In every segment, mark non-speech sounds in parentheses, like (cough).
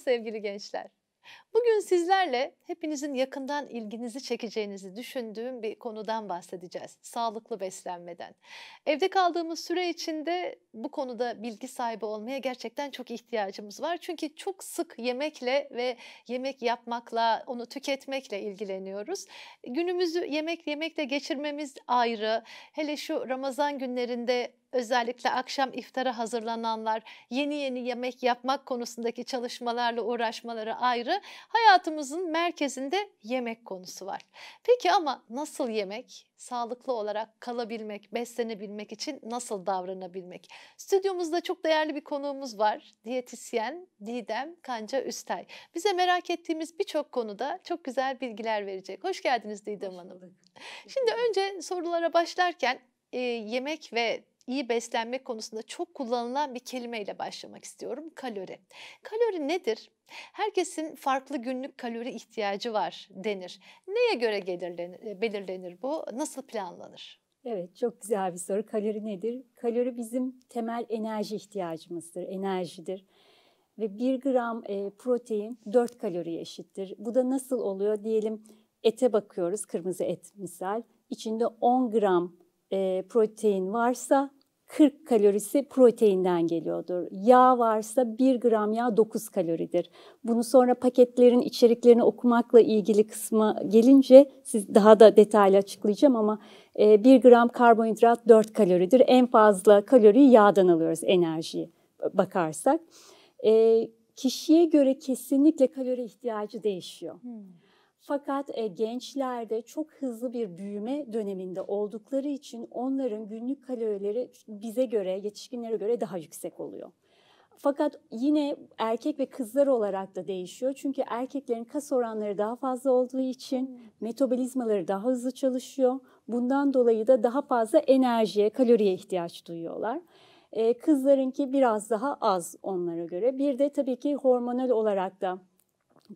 sevgili gençler. Bugün sizlerle hepinizin yakından ilginizi çekeceğinizi düşündüğüm bir konudan bahsedeceğiz. Sağlıklı beslenmeden. Evde kaldığımız süre içinde bu konuda bilgi sahibi olmaya gerçekten çok ihtiyacımız var. Çünkü çok sık yemekle ve yemek yapmakla, onu tüketmekle ilgileniyoruz. Günümüzü yemek yemekle geçirmemiz ayrı. Hele şu Ramazan günlerinde özellikle akşam iftara hazırlananlar, yeni yeni yemek yapmak konusundaki çalışmalarla uğraşmaları ayrı, hayatımızın merkezinde yemek konusu var. Peki ama nasıl yemek? sağlıklı olarak kalabilmek, beslenebilmek için nasıl davranabilmek? Stüdyomuzda çok değerli bir konuğumuz var. Diyetisyen Didem Kanca Üstay. Bize merak ettiğimiz birçok konuda çok güzel bilgiler verecek. Hoş geldiniz Didem Hanım. Şimdi önce sorulara başlarken e, yemek ve iyi beslenme konusunda çok kullanılan bir kelimeyle başlamak istiyorum. Kalori. Kalori nedir? Herkesin farklı günlük kalori ihtiyacı var denir. Neye göre e, belirlenir bu? Nasıl planlanır? Evet çok güzel bir soru. Kalori nedir? Kalori bizim temel enerji ihtiyacımızdır, enerjidir. Ve bir gram e, protein 4 kalori eşittir. Bu da nasıl oluyor? Diyelim ete bakıyoruz, kırmızı et misal. İçinde 10 gram e, protein varsa 40 kalorisi proteinden geliyordur. Yağ varsa 1 gram yağ 9 kaloridir. Bunu sonra paketlerin içeriklerini okumakla ilgili kısmı gelince siz daha da detaylı açıklayacağım ama 1 e, gram karbonhidrat 4 kaloridir. En fazla kaloriyi yağdan alıyoruz enerjiyi bakarsak. E, kişiye göre kesinlikle kalori ihtiyacı değişiyor. Hmm. Fakat e, gençlerde çok hızlı bir büyüme döneminde oldukları için onların günlük kalorileri bize göre, yetişkinlere göre daha yüksek oluyor. Fakat yine erkek ve kızlar olarak da değişiyor. Çünkü erkeklerin kas oranları daha fazla olduğu için hmm. metabolizmaları daha hızlı çalışıyor. Bundan dolayı da daha fazla enerjiye, kaloriye ihtiyaç duyuyorlar. Ee, kızlarınki biraz daha az onlara göre. Bir de tabii ki hormonal olarak da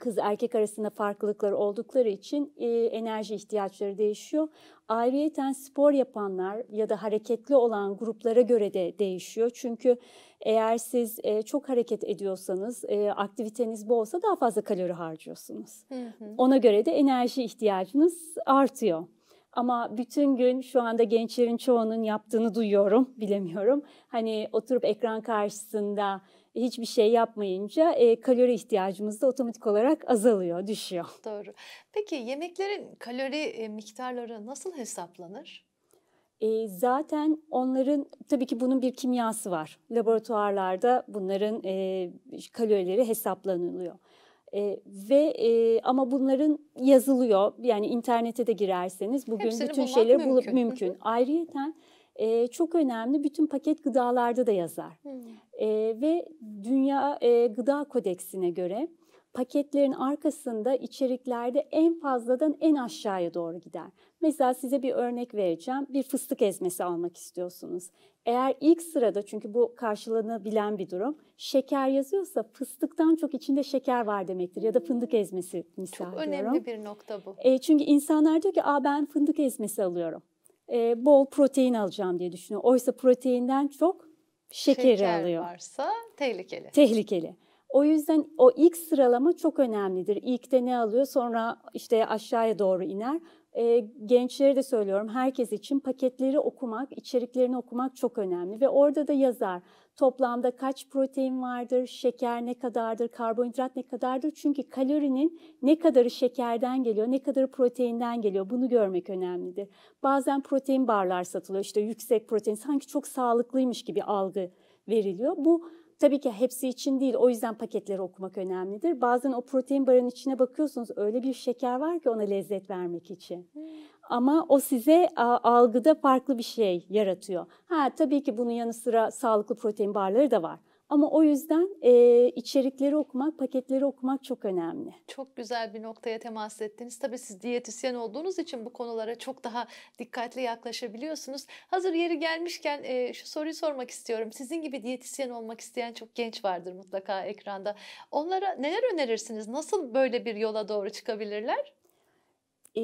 kız erkek arasında farklılıklar oldukları için e, enerji ihtiyaçları değişiyor. Ayrıyeten spor yapanlar ya da hareketli olan gruplara göre de değişiyor. Çünkü eğer siz e, çok hareket ediyorsanız, e, aktiviteniz bolsa daha fazla kalori harcıyorsunuz. Hı hı. Ona göre de enerji ihtiyacınız artıyor. Ama bütün gün şu anda gençlerin çoğunun yaptığını duyuyorum, (laughs) bilemiyorum. Hani oturup ekran karşısında hiçbir şey yapmayınca e, kalori ihtiyacımız da otomatik olarak azalıyor, düşüyor. Doğru. Peki yemeklerin kalori e, miktarları nasıl hesaplanır? E, zaten onların tabii ki bunun bir kimyası var. Laboratuvarlarda bunların e, kalorileri hesaplanılıyor. E, ve e, ama bunların yazılıyor. Yani internete de girerseniz bugün Hepsini bütün şeyleri mümkün. bulup mümkün. Ayrıyeten e, çok önemli bütün paket gıdalarda da yazar. Hmm. E, ve Dünya e, Gıda Kodeksine göre paketlerin arkasında içeriklerde en fazladan en aşağıya doğru gider. Mesela size bir örnek vereceğim. Bir fıstık ezmesi almak istiyorsunuz. Eğer ilk sırada çünkü bu karşılanabilen bir durum şeker yazıyorsa fıstıktan çok içinde şeker var demektir ya da fındık hmm. ezmesi misal Çok önemli diyorum. bir nokta bu. E, çünkü insanlar diyor ki Aa, ben fındık ezmesi alıyorum. E, bol protein alacağım diye düşünüyor. Oysa proteinden çok şekeri Şeker alıyor. varsa tehlikeli. Tehlikeli. O yüzden o ilk sıralama çok önemlidir. İlkte ne alıyor sonra işte aşağıya doğru iner. E, gençlere de söylüyorum herkes için paketleri okumak, içeriklerini okumak çok önemli ve orada da yazar Toplamda kaç protein vardır, şeker ne kadardır, karbonhidrat ne kadardır? Çünkü kalorinin ne kadarı şekerden geliyor, ne kadarı proteinden geliyor bunu görmek önemlidir. Bazen protein barlar satılıyor işte yüksek protein sanki çok sağlıklıymış gibi algı veriliyor. Bu tabii ki hepsi için değil. O yüzden paketleri okumak önemlidir. Bazen o protein barın içine bakıyorsunuz öyle bir şeker var ki ona lezzet vermek için ama o size algıda farklı bir şey yaratıyor. Ha tabii ki bunun yanı sıra sağlıklı protein barları da var. Ama o yüzden e, içerikleri okumak, paketleri okumak çok önemli. Çok güzel bir noktaya temas ettiniz. Tabii siz diyetisyen olduğunuz için bu konulara çok daha dikkatli yaklaşabiliyorsunuz. Hazır yeri gelmişken e, şu soruyu sormak istiyorum. Sizin gibi diyetisyen olmak isteyen çok genç vardır mutlaka ekranda. Onlara neler önerirsiniz? Nasıl böyle bir yola doğru çıkabilirler? E,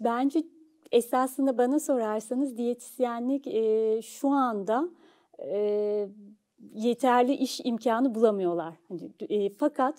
bence esasında bana sorarsanız diyetisyenlik e, şu anda e, yeterli iş imkanı bulamıyorlar. e, fakat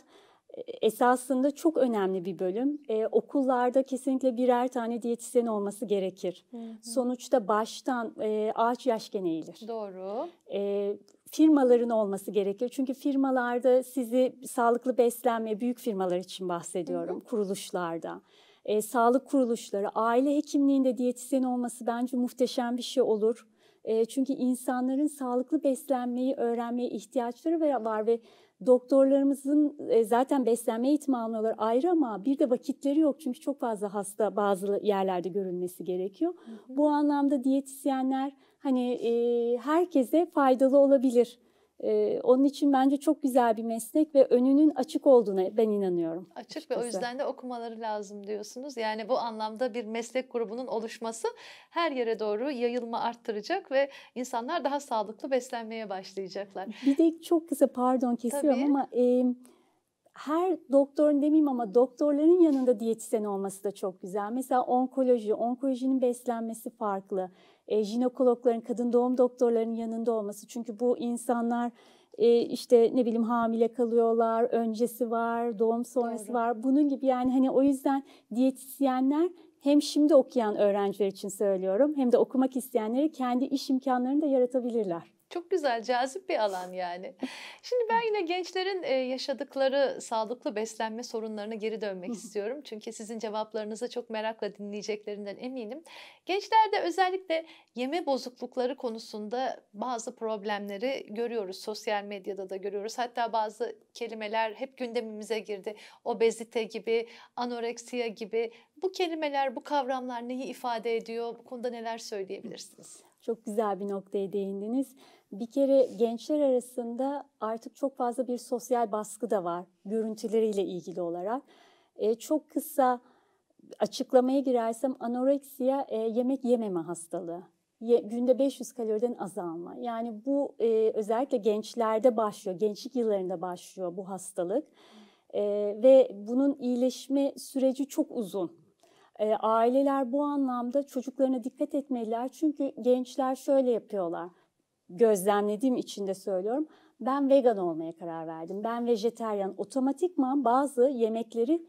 esasında çok önemli bir bölüm. E, okullarda kesinlikle birer tane diyetisyen olması gerekir. Hı hı. Sonuçta baştan e, ağaç yaşken eğilir. Doğru. E, firmaların olması gerekir. Çünkü firmalarda sizi sağlıklı beslenme, büyük firmalar için bahsediyorum, hı hı. kuruluşlarda e, sağlık kuruluşları, aile hekimliğinde diyetisyen olması bence muhteşem bir şey olur. E, çünkü insanların sağlıklı beslenmeyi öğrenmeye ihtiyaçları var ve doktorlarımızın e, zaten beslenme eğitimi almaları ayrı ama bir de vakitleri yok çünkü çok fazla hasta bazı yerlerde görülmesi gerekiyor. Hı hı. Bu anlamda diyetisyenler hani e, herkese faydalı olabilir. Ee, onun için bence çok güzel bir meslek ve önünün açık olduğuna ben inanıyorum. Açık açıkçası. ve o yüzden de okumaları lazım diyorsunuz. Yani bu anlamda bir meslek grubunun oluşması her yere doğru yayılma arttıracak ve insanlar daha sağlıklı beslenmeye başlayacaklar. Bir de çok kısa pardon kesiyorum Tabii. ama... E, her doktorun demeyeyim ama doktorların yanında diyetisyen olması da çok güzel. Mesela onkoloji, onkolojinin beslenmesi farklı. E, jinekologların, kadın doğum doktorlarının yanında olması. Çünkü bu insanlar e, işte ne bileyim hamile kalıyorlar, öncesi var, doğum sonrası Doğru. var. Bunun gibi yani hani o yüzden diyetisyenler hem şimdi okuyan öğrenciler için söylüyorum hem de okumak isteyenleri kendi iş imkanlarını da yaratabilirler. Çok güzel, cazip bir alan yani. Şimdi ben yine gençlerin e, yaşadıkları sağlıklı beslenme sorunlarına geri dönmek istiyorum. Çünkü sizin cevaplarınızı çok merakla dinleyeceklerinden eminim. Gençlerde özellikle yeme bozuklukları konusunda bazı problemleri görüyoruz. Sosyal medyada da görüyoruz. Hatta bazı kelimeler hep gündemimize girdi. Obezite gibi, anoreksiya gibi. Bu kelimeler, bu kavramlar neyi ifade ediyor? Bu konuda neler söyleyebilirsiniz? Çok güzel bir noktaya değindiniz. Bir kere gençler arasında artık çok fazla bir sosyal baskı da var görüntüleriyle ilgili olarak. E, çok kısa açıklamaya girersem anoreksiya e, yemek yememe hastalığı. Ye, günde 500 kaloriden azalma. Yani bu e, özellikle gençlerde başlıyor, gençlik yıllarında başlıyor bu hastalık. E, ve bunun iyileşme süreci çok uzun. E, aileler bu anlamda çocuklarına dikkat etmeliler. Çünkü gençler şöyle yapıyorlar gözlemlediğim için de söylüyorum. Ben vegan olmaya karar verdim. Ben vejeteryan. Otomatikman bazı yemekleri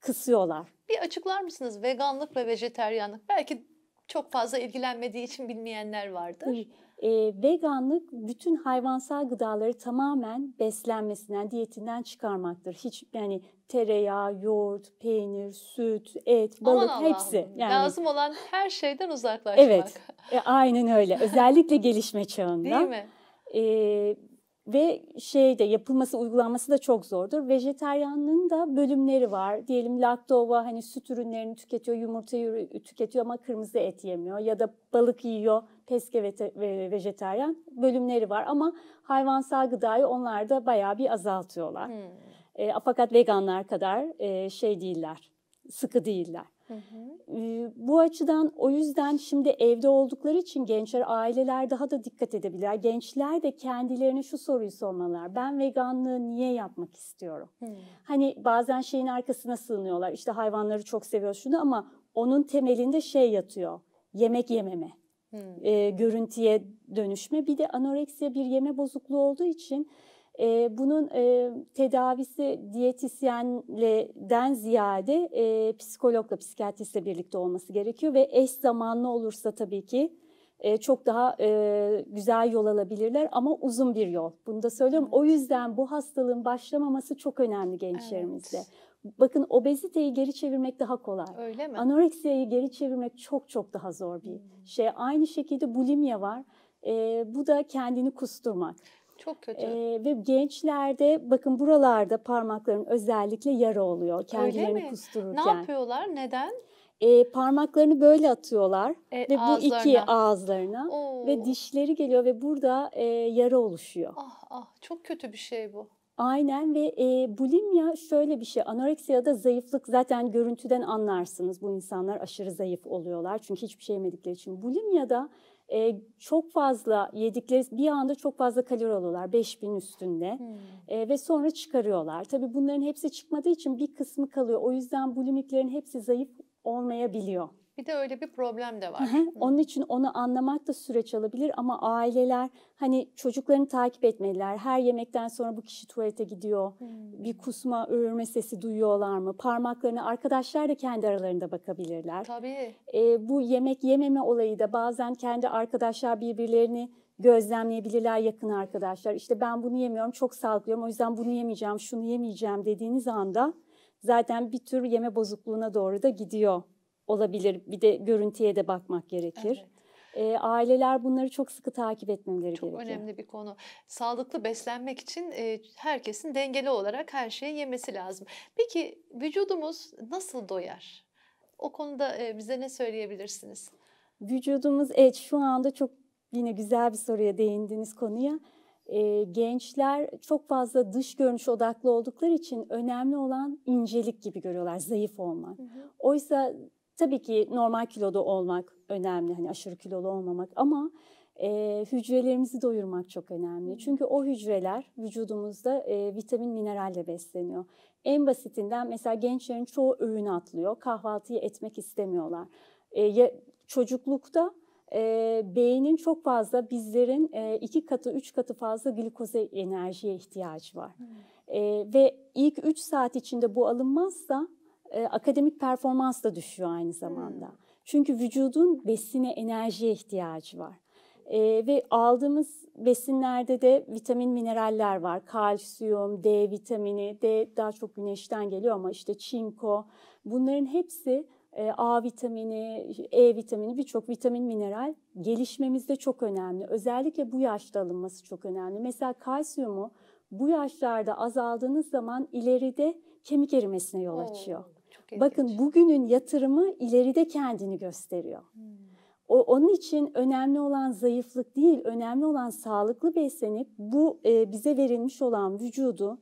kısıyorlar. Bir açıklar mısınız veganlık ve vejeteryanlık? Belki çok fazla ilgilenmediği için bilmeyenler vardır. E, veganlık bütün hayvansal gıdaları tamamen beslenmesinden, diyetinden çıkarmaktır. Hiç yani tereyağı, yoğurt, peynir, süt, et, balık Aman hepsi. Yani, lazım olan her şeyden uzaklaşmak. Evet. E, aynen öyle. Özellikle gelişme çağında. Değil mi? E, ve şeyde yapılması, uygulanması da çok zordur. Vejeteryanlığın da bölümleri var. Diyelim laktova hani süt ürünlerini tüketiyor, yumurtayı tüketiyor ama kırmızı et yemiyor. Ya da balık yiyor, peske ve, ve vejeteryan bölümleri var. Ama hayvansal gıdayı onlar da bayağı bir azaltıyorlar. Hmm. E, fakat veganlar kadar e, şey değiller, sıkı değiller. Hı hı. bu açıdan o yüzden şimdi evde oldukları için gençler, aileler daha da dikkat edebilirler. Gençler de kendilerine şu soruyu sormalar. Ben veganlığı niye yapmak istiyorum? Hı. Hani bazen şeyin arkasına sığınıyorlar. İşte hayvanları çok seviyor şunu ama onun temelinde şey yatıyor. Yemek yememe. Hmm. E, görüntüye dönüşme. Bir de anoreksiya bir yeme bozukluğu olduğu için e, bunun e, tedavisi diyetisyenleden ziyade e, psikologla, psikiyatristle birlikte olması gerekiyor ve eş zamanlı olursa tabii ki e, çok daha e, güzel yol alabilirler ama uzun bir yol. Bunu da söylüyorum. Evet. O yüzden bu hastalığın başlamaması çok önemli gençlerimizde. Evet. Bakın obeziteyi geri çevirmek daha kolay. Öyle mi? Anoreksiyayı geri çevirmek çok çok daha zor bir hmm. şey. Aynı şekilde bulimya var. E, bu da kendini kusturmak. Çok kötü. Ee, ve gençlerde bakın buralarda parmakların özellikle yara oluyor kendilerini Öyle mi? kustururken. Ne yapıyorlar? Neden? E, parmaklarını böyle atıyorlar e, ve bu ağızlarına. iki ağızlarına Oo. ve dişleri geliyor ve burada e, yara oluşuyor. Ah ah çok kötü bir şey bu. Aynen ve e, bulimya şöyle bir şey. Anoreksiyada zayıflık zaten görüntüden anlarsınız. Bu insanlar aşırı zayıf oluyorlar çünkü hiçbir şey yemedikleri için. da e, çok fazla yedikleri bir anda çok fazla kalori alıyorlar 5000 üstünde hmm. e, ve sonra çıkarıyorlar. Tabii bunların hepsi çıkmadığı için bir kısmı kalıyor. O yüzden bulimiklerin hepsi zayıf olmayabiliyor. Bir de öyle bir problem de var. Onun için onu anlamak da süreç alabilir ama aileler hani çocuklarını takip etmeliler. Her yemekten sonra bu kişi tuvalete gidiyor. Hmm. Bir kusma, öğürme sesi duyuyorlar mı? Parmaklarını arkadaşlar da kendi aralarında bakabilirler. Tabii. E, bu yemek yememe olayı da bazen kendi arkadaşlar birbirlerini gözlemleyebilirler yakın arkadaşlar. İşte ben bunu yemiyorum, çok sağlıklıyorum. O yüzden bunu yemeyeceğim, şunu yemeyeceğim dediğiniz anda zaten bir tür yeme bozukluğuna doğru da gidiyor olabilir. Bir de görüntüye de bakmak gerekir. Evet. E, aileler bunları çok sıkı takip etmeleri çok gerekiyor. Çok önemli bir konu. Sağlıklı beslenmek için e, herkesin dengeli olarak her şeyi yemesi lazım. Peki vücudumuz nasıl doyar? O konuda e, bize ne söyleyebilirsiniz? Vücudumuz evet şu anda çok yine güzel bir soruya değindiniz konuya. E, gençler çok fazla dış görünüş odaklı oldukları için önemli olan incelik gibi görüyorlar, zayıf olmak. Hı hı. Oysa Tabii ki normal kiloda olmak önemli, hani aşırı kilolu olmamak ama e, hücrelerimizi doyurmak çok önemli. Çünkü o hücreler vücudumuzda e, vitamin, mineralle besleniyor. En basitinden mesela gençlerin çoğu öğün atlıyor, kahvaltıyı etmek istemiyorlar. E, ya, çocuklukta e, beynin çok fazla bizlerin e, iki katı, üç katı fazla glikoze enerjiye ihtiyacı var. Hmm. E, ve ilk üç saat içinde bu alınmazsa e, akademik performans da düşüyor aynı zamanda. Hmm. Çünkü vücudun besine, enerjiye ihtiyacı var. E, ve aldığımız besinlerde de vitamin, mineraller var. Kalsiyum, D vitamini, D daha çok güneşten geliyor ama işte çinko. Bunların hepsi e, A vitamini, E vitamini birçok vitamin, mineral gelişmemizde çok önemli. Özellikle bu yaşta alınması çok önemli. Mesela kalsiyumu bu yaşlarda azaldığınız zaman ileride kemik erimesine yol açıyor ilginç. Bakın bugünün yatırımı ileride kendini gösteriyor. Hmm. O, onun için önemli olan zayıflık değil, önemli olan sağlıklı beslenip bu e, bize verilmiş olan vücudu,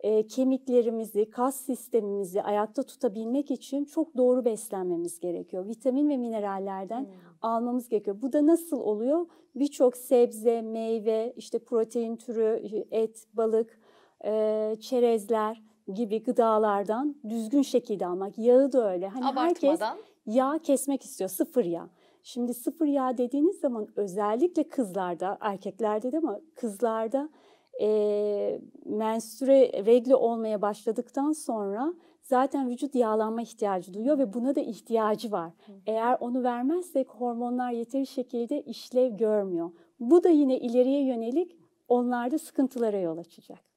e, kemiklerimizi, kas sistemimizi ayakta tutabilmek için çok doğru beslenmemiz gerekiyor. Vitamin ve minerallerden hmm. almamız gerekiyor. Bu da nasıl oluyor? Birçok sebze, meyve, işte protein türü, e, et, balık, e, çerezler gibi gıdalardan düzgün şekilde almak. Yağı da öyle. Hani herkes yağ kesmek istiyor. Sıfır yağ. Şimdi sıfır yağ dediğiniz zaman özellikle kızlarda, erkeklerde de ama kızlarda e, menstrüe regle olmaya başladıktan sonra zaten vücut yağlanma ihtiyacı duyuyor ve buna da ihtiyacı var. Eğer onu vermezsek hormonlar yeteri şekilde işlev görmüyor. Bu da yine ileriye yönelik onlarda sıkıntılara yol açacak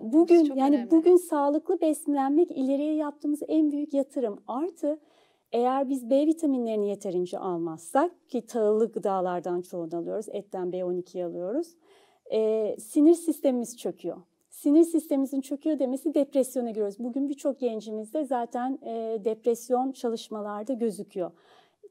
bugün yani önemli. bugün sağlıklı beslenmek ileriye yaptığımız en büyük yatırım. Artı eğer biz B vitaminlerini yeterince almazsak ki tağlı gıdalardan çoğunu alıyoruz, etten B12 alıyoruz. E, sinir sistemimiz çöküyor. Sinir sistemimizin çöküyor demesi depresyona giriyoruz. Bugün birçok gencimizde zaten e, depresyon çalışmalarda gözüküyor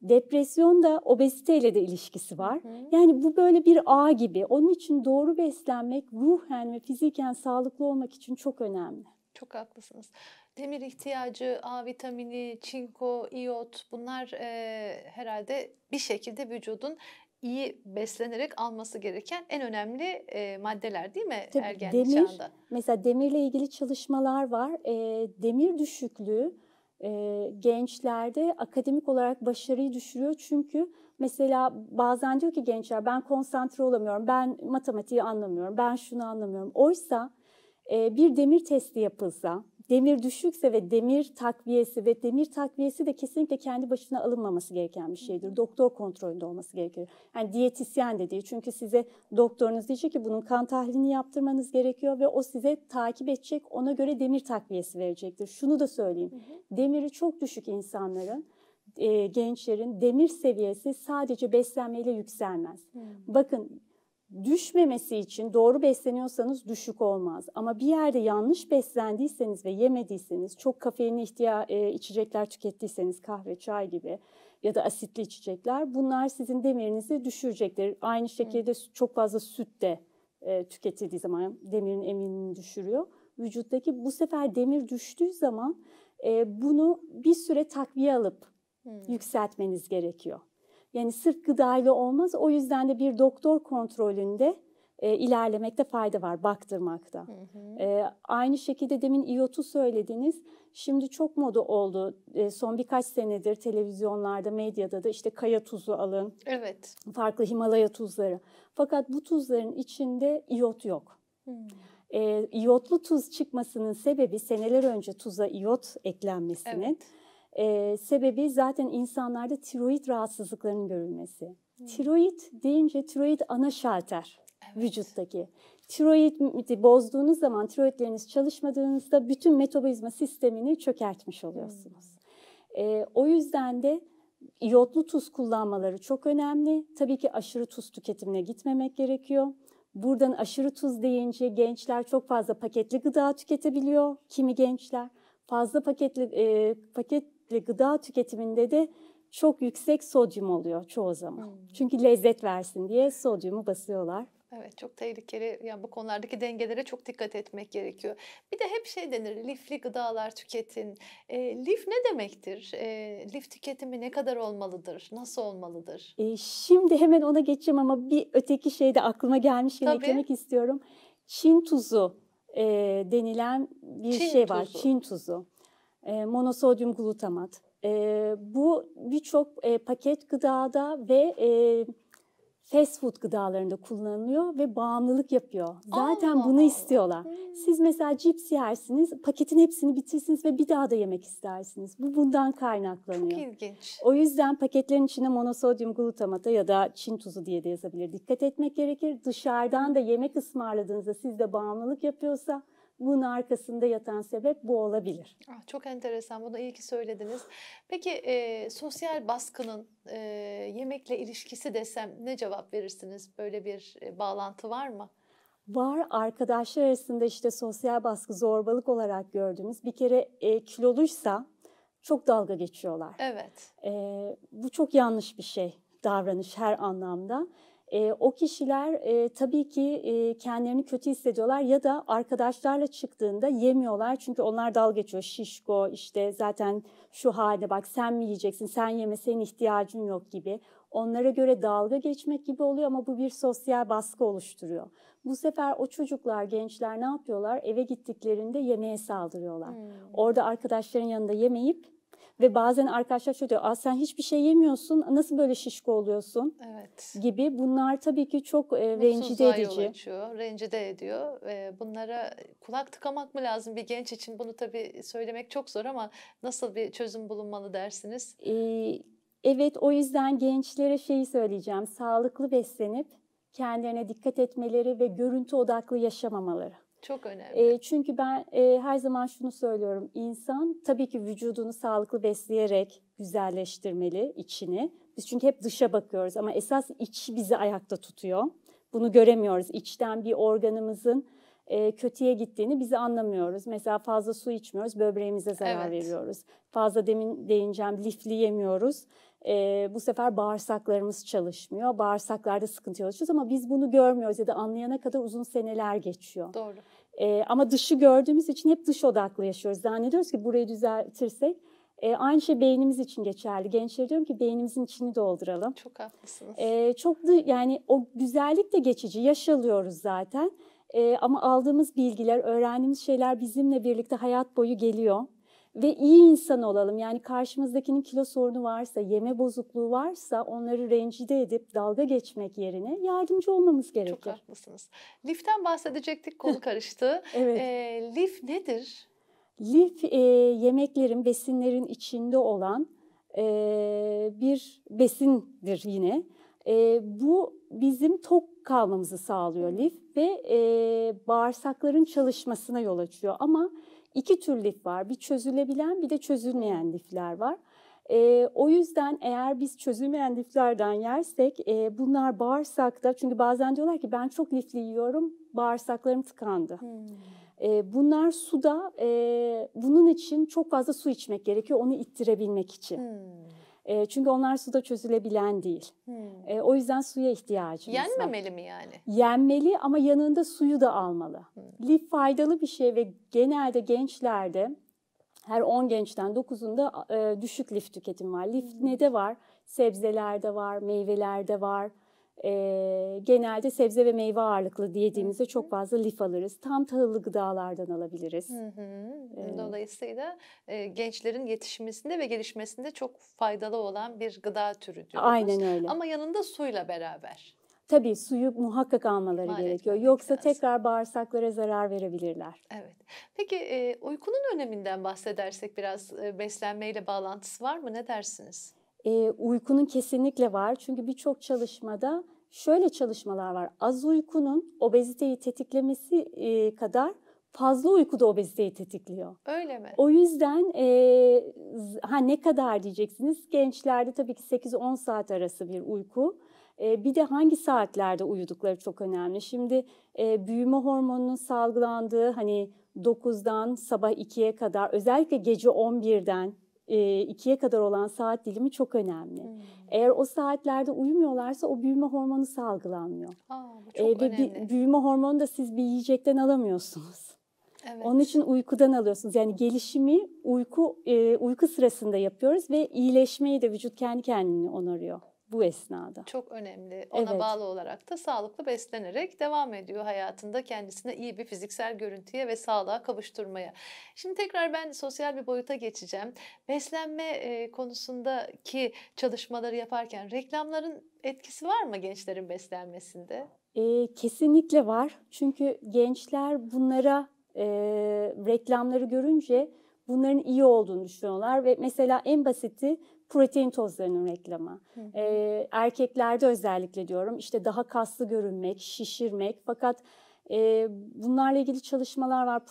depresyon da obeziteyle de ilişkisi var. Hı hı. Yani bu böyle bir ağ gibi. Onun için doğru beslenmek ruhen ve fiziken sağlıklı olmak için çok önemli. Çok haklısınız. Demir ihtiyacı, A vitamini, çinko, iot bunlar e, herhalde bir şekilde vücudun iyi beslenerek alması gereken en önemli e, maddeler değil mi Tabii, ergenlik demir, çağında? Mesela demirle ilgili çalışmalar var. E, demir düşüklüğü e, gençlerde akademik olarak başarıyı düşürüyor. Çünkü mesela bazen diyor ki gençler ben konsantre olamıyorum, ben matematiği anlamıyorum, ben şunu anlamıyorum. Oysa ee, bir demir testi yapılsa, demir düşükse ve demir takviyesi ve demir takviyesi de kesinlikle kendi başına alınmaması gereken bir şeydir. Doktor kontrolünde olması gerekir. Yani diyetisyen de değil. Çünkü size doktorunuz diyecek ki bunun kan tahlilini yaptırmanız gerekiyor ve o size takip edecek. Ona göre demir takviyesi verecektir. Şunu da söyleyeyim. Demiri çok düşük insanların e, gençlerin demir seviyesi sadece beslenmeyle yükselmez. Bakın düşmemesi için doğru besleniyorsanız düşük olmaz. Ama bir yerde yanlış beslendiyseniz ve yemediyseniz, çok kafeinli ihtiya e, içecekler tükettiyseniz kahve, çay gibi ya da asitli içecekler bunlar sizin demirinizi düşürecektir. Aynı şekilde hmm. çok fazla süt de e, tüketildiği zaman demirin eminini düşürüyor. Vücuttaki bu sefer demir düştüğü zaman e, bunu bir süre takviye alıp hmm. yükseltmeniz gerekiyor. Yani sırf gıdayla olmaz. O yüzden de bir doktor kontrolünde e, ilerlemekte fayda var, baktırmakta. Hı hı. E, aynı şekilde demin iotu söylediniz. Şimdi çok moda oldu. E, son birkaç senedir televizyonlarda, medyada da işte kaya tuzu alın. Evet. Farklı Himalaya tuzları. Fakat bu tuzların içinde iot yok. Hı. E, iyotlu tuz çıkmasının sebebi seneler önce tuza iot eklenmesinin. Evet e, sebebi zaten insanlarda tiroid rahatsızlıklarının görülmesi. Hmm. Tiroid deyince tiroid ana şalter evet. vücuttaki. Tiroidi bozduğunuz zaman tiroidleriniz çalışmadığınızda bütün metabolizma sistemini çökertmiş oluyorsunuz. Hmm. E, o yüzden de iyotlu tuz kullanmaları çok önemli. Tabii ki aşırı tuz tüketimine gitmemek gerekiyor. Buradan aşırı tuz deyince gençler çok fazla paketli gıda tüketebiliyor. Kimi gençler fazla paketli e, paket ve gıda tüketiminde de çok yüksek sodyum oluyor çoğu zaman. Hmm. Çünkü lezzet versin diye sodyumu basıyorlar. Evet çok tehlikeli. Yani bu konulardaki dengelere çok dikkat etmek gerekiyor. Bir de hep şey denir lifli gıdalar tüketin. E, lif ne demektir? E, lif tüketimi ne kadar olmalıdır? Nasıl olmalıdır? E, şimdi hemen ona geçeceğim ama bir öteki şey de aklıma gelmiş yine eklemek istiyorum. Çin tuzu e, denilen bir Çin şey var. Çin tuzu e, monosodyum glutamat. E, bu birçok e, paket gıdada ve e, fast food gıdalarında kullanılıyor ve bağımlılık yapıyor. Zaten Allah bunu istiyorlar. Hmm. Siz mesela cips yersiniz, paketin hepsini bitirsiniz ve bir daha da yemek istersiniz. Bu bundan kaynaklanıyor. Çok ilginç. O yüzden paketlerin içine monosodyum glutamata ya da çin tuzu diye de yazabilir. Dikkat etmek gerekir. Dışarıdan da yemek ısmarladığınızda sizde bağımlılık yapıyorsa bunun arkasında yatan sebep bu olabilir. Ah, çok enteresan. Bunu iyi ki söylediniz. Peki e, sosyal baskının e, yemekle ilişkisi desem ne cevap verirsiniz? Böyle bir e, bağlantı var mı? Var arkadaşlar arasında işte sosyal baskı zorbalık olarak gördüğümüz bir kere e, kiloluysa çok dalga geçiyorlar. Evet. E, bu çok yanlış bir şey davranış her anlamda. E, o kişiler e, tabii ki e, kendilerini kötü hissediyorlar ya da arkadaşlarla çıktığında yemiyorlar. Çünkü onlar dalga geçiyor. Şişko işte zaten şu halde bak sen mi yiyeceksin, sen yeme senin ihtiyacın yok gibi. Onlara göre dalga geçmek gibi oluyor ama bu bir sosyal baskı oluşturuyor. Bu sefer o çocuklar, gençler ne yapıyorlar? Eve gittiklerinde yemeğe saldırıyorlar. Hmm. Orada arkadaşların yanında yemeyip ve bazen arkadaşlar şöyle diyor, sen hiçbir şey yemiyorsun, nasıl böyle şişko oluyorsun evet. gibi. Bunlar tabii ki çok e, rencide edici. Yol açıyor, rencide ediyor. E, bunlara kulak tıkamak mı lazım bir genç için? Bunu tabii söylemek çok zor ama nasıl bir çözüm bulunmalı dersiniz? E, evet, o yüzden gençlere şeyi söyleyeceğim. Sağlıklı beslenip kendilerine dikkat etmeleri ve görüntü odaklı yaşamamaları. Çok önemli. E, çünkü ben e, her zaman şunu söylüyorum. İnsan tabii ki vücudunu sağlıklı besleyerek güzelleştirmeli içini. Biz çünkü hep dışa bakıyoruz ama esas iç bizi ayakta tutuyor. Bunu göremiyoruz. İçten bir organımızın e, kötüye gittiğini bizi anlamıyoruz. Mesela fazla su içmiyoruz, böbreğimize zarar evet. veriyoruz. Fazla demin değineceğim lifli yemiyoruz e, bu sefer bağırsaklarımız çalışmıyor. Bağırsaklarda sıkıntı yaşıyoruz ama biz bunu görmüyoruz ya da anlayana kadar uzun seneler geçiyor. Doğru. E, ama dışı gördüğümüz için hep dış odaklı yaşıyoruz. Zannediyoruz ki burayı düzeltirsek e, aynı şey beynimiz için geçerli. Gençlere diyorum ki beynimizin içini dolduralım. Çok haklısınız. E, çok da yani o güzellik de geçici. Yaş zaten. E, ama aldığımız bilgiler, öğrendiğimiz şeyler bizimle birlikte hayat boyu geliyor ve iyi insan olalım. Yani karşımızdakinin kilo sorunu varsa, yeme bozukluğu varsa onları rencide edip dalga geçmek yerine yardımcı olmamız gerekir. Çok haklısınız. Lif'ten bahsedecektik, konu (laughs) karıştı. evet. E, lif nedir? Lif e, yemeklerin, besinlerin içinde olan e, bir besindir yine. E, bu bizim tok kalmamızı sağlıyor lif ve e, bağırsakların çalışmasına yol açıyor. Ama iki tür lif var. Bir çözülebilen bir de çözülmeyen lifler var. E, o yüzden eğer biz çözülmeyen liflerden yersek e, bunlar bağırsakta çünkü bazen diyorlar ki ben çok lifli yiyorum bağırsaklarım tıkandı. Hmm. E, bunlar suda e, bunun için çok fazla su içmek gerekiyor onu ittirebilmek için. Hmm. E, çünkü onlar suda çözülebilen değil. Hmm. E, o yüzden suya ihtiyacımız Yenmemeli var. Yenmemeli mi yani? Yenmeli ama yanında suyu da almalı. Hmm. Lif faydalı bir şey ve genelde gençlerde her 10 gençten 9'unda e, düşük lif tüketim var. Lif hmm. ne de var? Sebzelerde var, meyvelerde var e, genelde sebze ve meyve ağırlıklı diyediğimizde çok fazla lif alırız. Tam tahıllı gıdalardan alabiliriz. Hı hı. Dolayısıyla e, gençlerin yetişmesinde ve gelişmesinde çok faydalı olan bir gıda türü diyoruz. Aynen öyle. Ama yanında suyla beraber. Tabii suyu muhakkak almaları Mal gerekiyor. Yoksa lazım. tekrar bağırsaklara zarar verebilirler. Evet. Peki e, uykunun öneminden bahsedersek biraz e, beslenmeyle bağlantısı var mı? Ne dersiniz? e, uykunun kesinlikle var. Çünkü birçok çalışmada şöyle çalışmalar var. Az uykunun obeziteyi tetiklemesi e, kadar fazla uyku da obeziteyi tetikliyor. Öyle mi? O yüzden e, ha ne kadar diyeceksiniz? Gençlerde tabii ki 8-10 saat arası bir uyku. E, bir de hangi saatlerde uyudukları çok önemli. Şimdi e, büyüme hormonunun salgılandığı hani 9'dan sabah 2'ye kadar özellikle gece 11'den ikiye kadar olan saat dilimi çok önemli. Hmm. Eğer o saatlerde uyumuyorlarsa o büyüme hormonu salgılanmıyor. Aa, çok ee, önemli. Ve büyüme hormonu da siz bir yiyecekten alamıyorsunuz. Evet. Onun için uykudan alıyorsunuz. Yani gelişimi uyku uyku sırasında yapıyoruz ve iyileşmeyi de vücut kendi kendini onarıyor bu esnada. Çok önemli. Ona evet. bağlı olarak da sağlıklı beslenerek devam ediyor hayatında kendisine iyi bir fiziksel görüntüye ve sağlığa kavuşturmaya. Şimdi tekrar ben sosyal bir boyuta geçeceğim. Beslenme e, konusundaki çalışmaları yaparken reklamların etkisi var mı gençlerin beslenmesinde? E, kesinlikle var. Çünkü gençler bunlara e, reklamları görünce bunların iyi olduğunu düşünüyorlar ve mesela en basiti protein tozlarının reklamı. Hı hı. erkeklerde özellikle diyorum işte daha kaslı görünmek, şişirmek fakat bunlarla ilgili çalışmalar var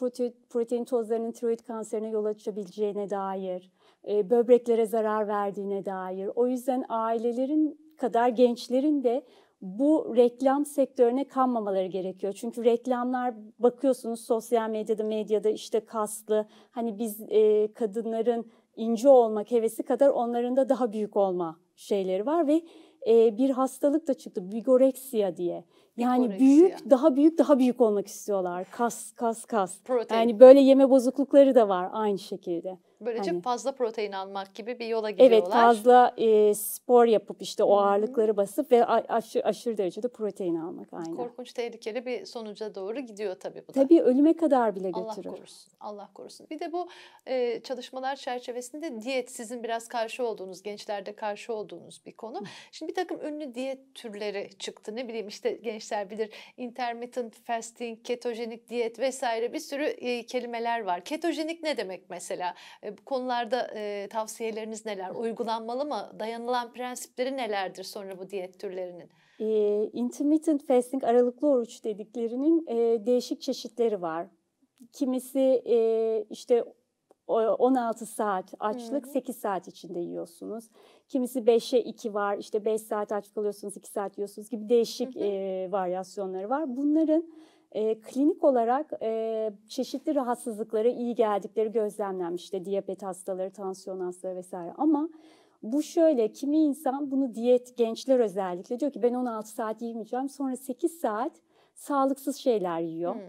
protein, tozlarının tiroid kanserine yol açabileceğine dair, böbreklere zarar verdiğine dair. O yüzden ailelerin kadar gençlerin de bu reklam sektörüne kanmamaları gerekiyor. Çünkü reklamlar bakıyorsunuz sosyal medyada, medyada işte kaslı, hani biz e, kadınların ince olmak hevesi kadar onların da daha büyük olma şeyleri var ve e, bir hastalık da çıktı bigoreksiya diye. Yani bigoreksiya. büyük, daha büyük, daha büyük olmak istiyorlar. Kas, kas, kas. Protein. Yani böyle yeme bozuklukları da var aynı şekilde. Böylece hani, fazla protein almak gibi bir yola giriyorlar. Evet fazla e, spor yapıp işte o ağırlıkları basıp ve aşırı, aşırı derecede protein almak aynı. Korkunç tehlikeli bir sonuca doğru gidiyor tabii bu da. Tabii ölüme kadar bile götürür. Allah korusun. Allah korusun. Bir de bu e, çalışmalar çerçevesinde diyet sizin biraz karşı olduğunuz, gençlerde karşı olduğunuz bir konu. Şimdi bir takım ünlü diyet türleri çıktı. Ne bileyim işte gençler bilir intermittent fasting, ketojenik diyet vesaire bir sürü e, kelimeler var. Ketojenik ne demek mesela? E, e, bu konularda e, tavsiyeleriniz neler? Uygulanmalı mı? Dayanılan prensipleri nelerdir sonra bu diyet türlerinin? E, intermittent fasting, aralıklı oruç dediklerinin e, değişik çeşitleri var. Kimisi e, işte 16 saat açlık, Hı-hı. 8 saat içinde yiyorsunuz. Kimisi 5'e 2 var, işte 5 saat aç kalıyorsunuz, 2 saat yiyorsunuz gibi değişik e, varyasyonları var. Bunların e, klinik olarak e, çeşitli rahatsızlıklara iyi geldikleri gözlemlenmiş. İşte diyabet hastaları, tansiyon hastaları vesaire ama bu şöyle kimi insan bunu diyet gençler özellikle diyor ki ben 16 saat yemeyeceğim sonra 8 saat sağlıksız şeyler yiyor. Hmm.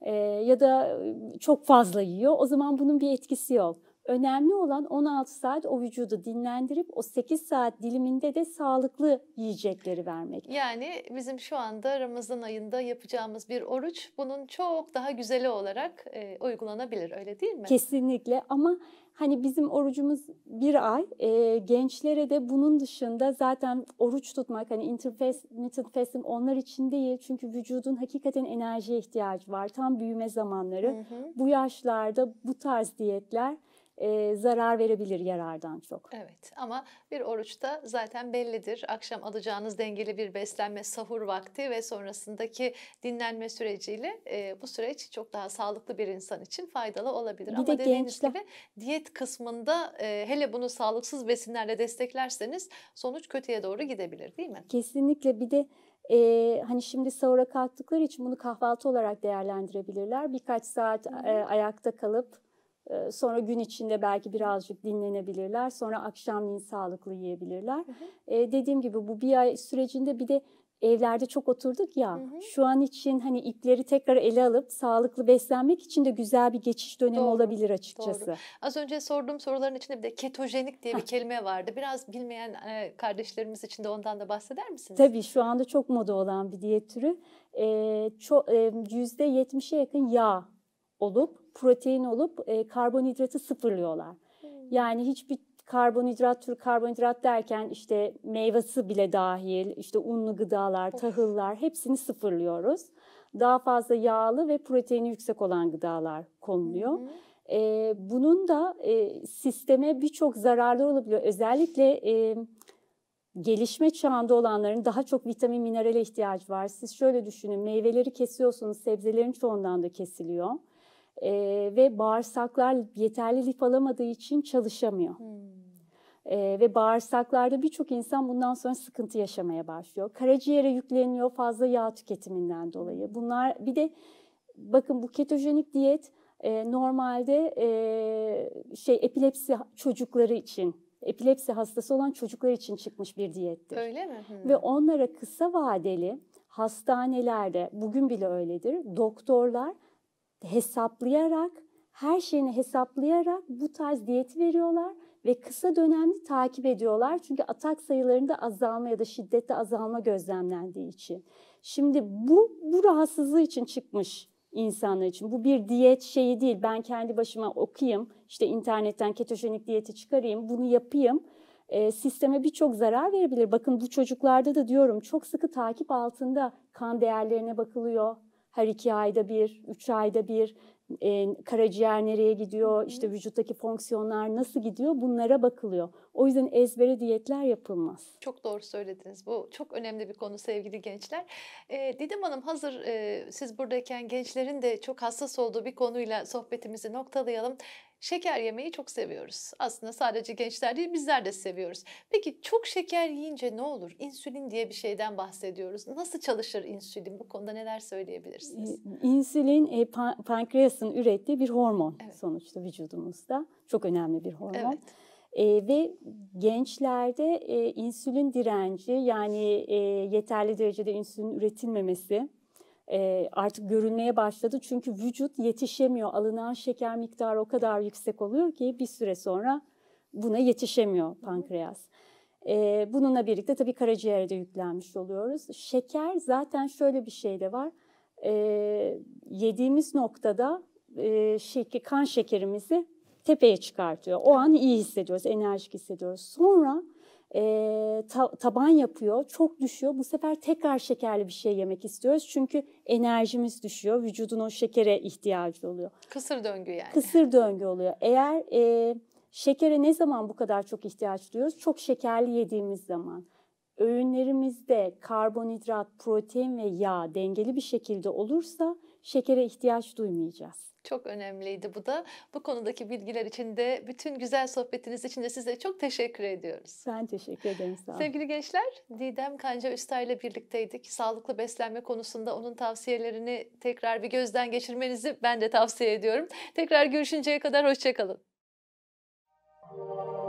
E, ya da çok fazla yiyor. O zaman bunun bir etkisi yok. Önemli olan 16 saat o vücudu dinlendirip o 8 saat diliminde de sağlıklı yiyecekleri vermek. Yani bizim şu anda Ramazan ayında yapacağımız bir oruç bunun çok daha güzeli olarak e, uygulanabilir öyle değil mi? Kesinlikle ama hani bizim orucumuz bir ay. E, gençlere de bunun dışında zaten oruç tutmak hani intermittent fasting onlar için değil. Çünkü vücudun hakikaten enerjiye ihtiyacı var. Tam büyüme zamanları. Hı hı. Bu yaşlarda bu tarz diyetler e, zarar verebilir yarardan çok. Evet ama bir oruçta zaten bellidir. Akşam alacağınız dengeli bir beslenme sahur vakti ve sonrasındaki dinlenme süreciyle e, bu süreç çok daha sağlıklı bir insan için faydalı olabilir. Bir ama de dediğiniz gençler... gibi diyet kısmında e, hele bunu sağlıksız besinlerle desteklerseniz sonuç kötüye doğru gidebilir değil mi? Kesinlikle bir de ee, hani şimdi sahura kalktıkları için bunu kahvaltı olarak değerlendirebilirler. Birkaç saat e, ayakta kalıp ee, sonra gün içinde belki birazcık dinlenebilirler. Sonra akşamleyin sağlıklı yiyebilirler. Hı hı. E, dediğim gibi bu bir ay sürecinde bir de evlerde çok oturduk ya. Hı hı. Şu an için hani ipleri tekrar ele alıp sağlıklı beslenmek için de güzel bir geçiş dönemi Doğru. olabilir açıkçası. Doğru. Az önce sorduğum soruların içinde bir de ketojenik diye bir kelime vardı. Biraz bilmeyen e, kardeşlerimiz için de ondan da bahseder misiniz? Tabii şu anda çok moda olan bir diyet türü. Ee, e, yüzde %70'e yakın yağ olup protein olup e, karbonhidratı sıfırlıyorlar. Hmm. Yani hiçbir karbonhidrat tür karbonhidrat derken işte meyvesi bile dahil, işte unlu gıdalar, of. tahıllar hepsini sıfırlıyoruz. Daha fazla yağlı ve proteini yüksek olan gıdalar konuluyor. Hı hı. E, bunun da e, sisteme birçok zararlı olabiliyor. Özellikle e, gelişme çağında olanların daha çok vitamin minerale ihtiyacı var. Siz şöyle düşünün meyveleri kesiyorsunuz sebzelerin çoğundan da kesiliyor e, ve bağırsaklar yeterli lif alamadığı için çalışamıyor. Hmm. Ee, ve bağırsaklarda birçok insan bundan sonra sıkıntı yaşamaya başlıyor. Karaciğere yükleniyor fazla yağ tüketiminden dolayı. Bunlar bir de bakın bu ketojenik diyet e, normalde e, şey epilepsi çocukları için epilepsi hastası olan çocuklar için çıkmış bir diyettir. Öyle mi? Hı. Ve onlara kısa vadeli hastanelerde bugün bile öyledir. Doktorlar hesaplayarak, her şeyini hesaplayarak bu tarz diyet veriyorlar ve kısa dönemli takip ediyorlar. Çünkü atak sayılarında azalma ya da şiddette azalma gözlemlendiği için. Şimdi bu, bu rahatsızlığı için çıkmış insanlar için. Bu bir diyet şeyi değil. Ben kendi başıma okuyayım, işte internetten ketojenik diyeti çıkarayım, bunu yapayım. E, sisteme birçok zarar verebilir. Bakın bu çocuklarda da diyorum çok sıkı takip altında kan değerlerine bakılıyor, her iki ayda bir, üç ayda bir e, karaciğer nereye gidiyor, işte vücuttaki fonksiyonlar nasıl gidiyor bunlara bakılıyor. O yüzden ezbere diyetler yapılmaz. Çok doğru söylediniz. Bu çok önemli bir konu sevgili gençler. E, Didem Hanım hazır e, siz buradayken gençlerin de çok hassas olduğu bir konuyla sohbetimizi noktalayalım. Şeker yemeyi çok seviyoruz. Aslında sadece gençler değil bizler de seviyoruz. Peki çok şeker yiyince ne olur? İnsülin diye bir şeyden bahsediyoruz. Nasıl çalışır insülin? Bu konuda neler söyleyebilirsiniz? Ee, insülin e, pan pankreasın ürettiği bir hormon evet. sonuçta vücudumuzda. Çok önemli bir hormon. Evet. E, ve gençlerde e, insülin direnci yani e, yeterli derecede insülin üretilmemesi e, artık görülmeye başladı. Çünkü vücut yetişemiyor. Alınan şeker miktarı o kadar yüksek oluyor ki bir süre sonra buna yetişemiyor pankreas. E, bununla birlikte tabii karaciğere de yüklenmiş oluyoruz. Şeker zaten şöyle bir şey de var. E, yediğimiz noktada e, şek kan şekerimizi tepeye çıkartıyor. O an iyi hissediyoruz, enerjik hissediyoruz. Sonra e, ta, taban yapıyor, çok düşüyor. Bu sefer tekrar şekerli bir şey yemek istiyoruz. Çünkü enerjimiz düşüyor, vücudun o şekere ihtiyacı oluyor. Kısır döngü yani. Kısır döngü oluyor. Eğer e, şekere ne zaman bu kadar çok ihtiyaç duyuyoruz? Çok şekerli yediğimiz zaman. Öğünlerimizde karbonhidrat, protein ve yağ dengeli bir şekilde olursa şekere ihtiyaç duymayacağız. Çok önemliydi bu da. Bu konudaki bilgiler için de bütün güzel sohbetiniz için de size çok teşekkür ediyoruz. Ben teşekkür ederim. Sağ olun. Sevgili gençler, Didem Kanca Üstay ile birlikteydik. Sağlıklı beslenme konusunda onun tavsiyelerini tekrar bir gözden geçirmenizi ben de tavsiye ediyorum. Tekrar görüşünceye kadar hoşçakalın. Müzik